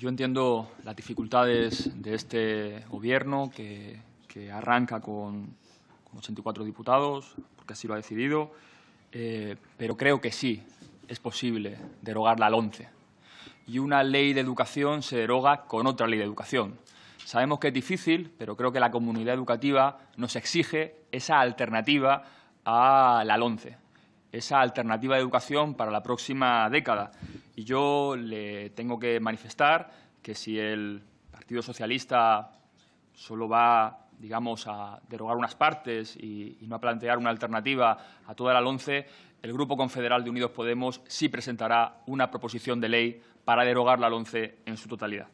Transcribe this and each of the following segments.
Yo entiendo las dificultades de este Gobierno que, arranca con, 84 diputados, porque así lo ha decidido, eh, pero creo que sí es posible derogar la LONCE. Y una ley de educación se deroga con otra ley de educación. Sabemos que es difícil, pero creo que la comunidad educativa nos exige esa alternativa a la LONCE esa alternativa de educación para la próxima década. Y yo le tengo que manifestar que si el Partido Socialista solo va, digamos, a derogar unas partes y, no a plantear una alternativa a toda la LONCE, el Grupo Confederal de Unidos Podemos sí presentará una proposición de ley para derogar la LONCE en su totalidad.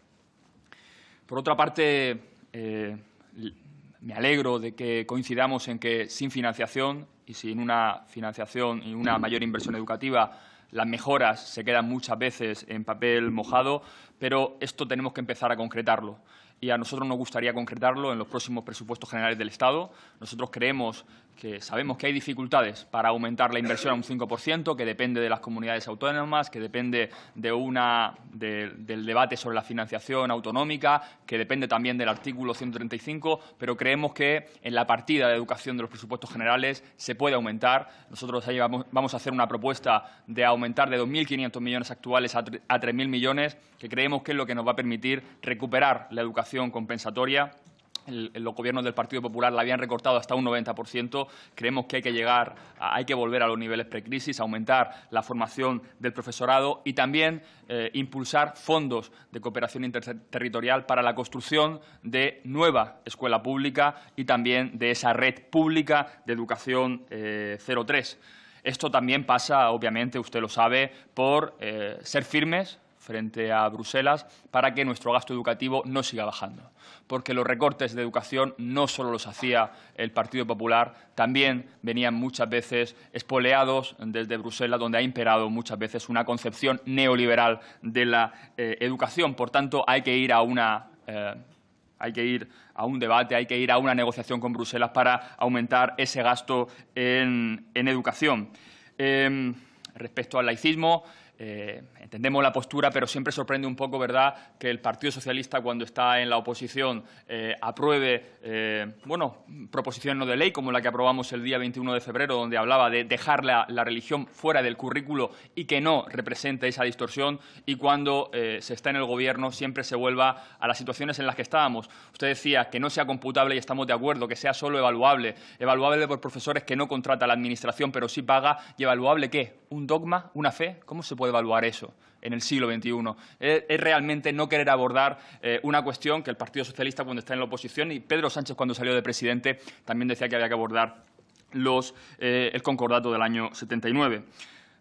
Por otra parte, eh, me alegro de que coincidamos en que sin financiación y sin una financiación y una mayor inversión educativa las mejoras se quedan muchas veces en papel mojado, pero esto tenemos que empezar a concretarlo y a nosotros nos gustaría concretarlo en los próximos presupuestos generales del Estado. Nosotros creemos que sabemos que hay dificultades para aumentar la inversión a un 5%, que depende de las comunidades autónomas, que depende de una, del debate sobre la financiación autonómica, que depende también del artículo 135, pero creemos que en la partida de educación de los presupuestos generales se puede aumentar. Nosotros ahí vamos, vamos a hacer una propuesta de aumentar de 2.500 millones actuales a 3.000 millones, que creemos que es lo que nos va a permitir recuperar la educación compensatoria los gobiernos del Partido Popular la habían recortado hasta un 90%. Creemos que hay que llegar, hay que volver a los niveles precrisis, aumentar la formación del profesorado y también eh, impulsar fondos de cooperación interterritorial para la construcción de nueva escuela pública y también de esa red pública de educación 03. Eh, Esto también pasa, obviamente, usted lo sabe, por eh, ser firmes frente a Bruselas para que nuestro gasto educativo no siga bajando. Porque los recortes de educación no solo los hacía el Partido Popular, también venían muchas veces espoleados desde Bruselas, donde ha imperado muchas veces una concepción neoliberal de la eh, educación. Por tanto, hay que ir a una... Eh, hay que ir a un debate, hay que ir a una negociación con Bruselas para aumentar ese gasto en, educación. Eh, respecto al laicismo, eh, entendemos la postura, pero siempre sorprende un poco, ¿verdad?, que el Partido Socialista, cuando está en la oposición, eh, apruebe, eh, bueno, proposiciones no de ley, como la que aprobamos el día 21 de febrero, donde hablaba de dejar la, la religión fuera del currículo y que no represente esa distorsión, y cuando se está en el Gobierno siempre se vuelva a las situaciones en las que estábamos. Usted decía que no sea computable y estamos de acuerdo, que sea solo evaluable, evaluable por profesores que no contrata la Administración, pero sí paga, y evaluable qué, un dogma, una fe, ¿cómo se puede evaluar eso en el siglo XXI. Es, realmente no querer abordar eh, una cuestión que el Partido Socialista cuando está en la oposición y Pedro Sánchez cuando salió de presidente también decía que había que abordar los, eh, el concordato del año 79.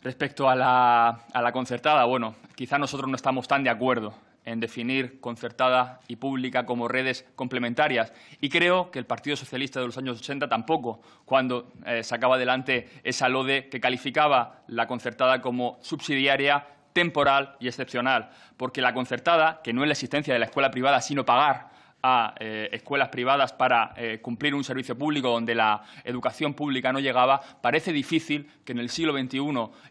Respecto a la, a la concertada, bueno, quizá nosotros no estamos tan de acuerdo en definir concertada y pública como redes complementarias. Y creo que el Partido Socialista de los años 80 tampoco, cuando eh, sacaba adelante esa LODE que calificaba la concertada como subsidiaria, temporal y excepcional. Porque la concertada, que no es la existencia de la escuela privada, sino pagar a eh, escuelas privadas para eh, cumplir un servicio público donde la educación pública no llegaba, parece difícil que en el siglo XXI,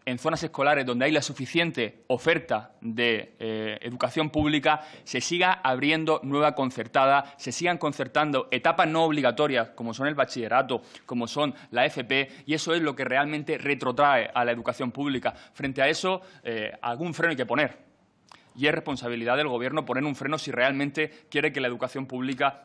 en zonas escolares donde hay la suficiente oferta de eh, educación pública, se siga abriendo nueva concertada, se sigan concertando etapas no obligatorias, como son el bachillerato, como son la FP, y eso es lo que realmente retrotrae a la educación pública. Frente a eso, algún freno hay que poner y es responsabilidad del Gobierno poner un freno si realmente quiere que la educación pública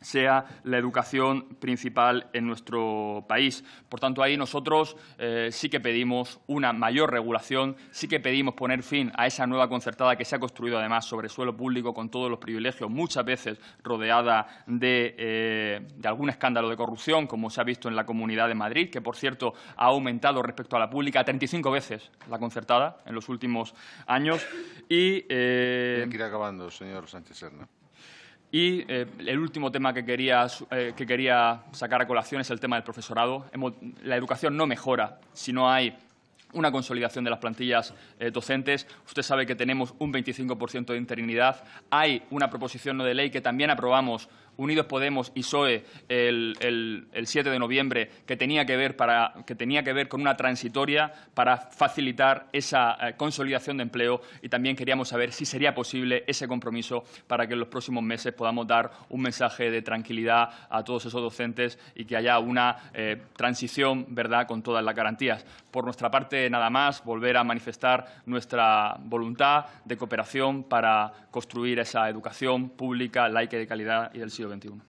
sea la educación principal en nuestro país. Por tanto, ahí nosotros eh, sí que pedimos una mayor regulación, sí que pedimos poner fin a esa nueva concertada que se ha construido además sobre suelo público con todos los privilegios, muchas veces rodeada de, eh, algún escándalo de corrupción, como se ha visto en la Comunidad de Madrid, que por cierto ha aumentado respecto a la pública 35 veces la concertada en los últimos años. Y, eh, acabando, señor Sánchez Serna. Y eh, el último tema eh, que quería, sacar a colación es el tema del profesorado. La educación no mejora si no hay una consolidación de las plantillas eh, docentes. Usted sabe que tenemos un 25% de interinidad. Hay una proposición no de ley que también aprobamos Unidos Podemos y PSOE el, 7 de noviembre que tenía que, ver para, que tenía que ver con una transitoria para facilitar esa eh, consolidación de empleo y también queríamos saber si sería posible ese compromiso para que en los próximos meses podamos dar un mensaje de tranquilidad a todos esos docentes y que haya una eh, transición verdad con todas las garantías. Por nuestra parte, nada más, volver a manifestar nuestra voluntad de cooperación para construir esa educación pública, laica y de calidad y del 21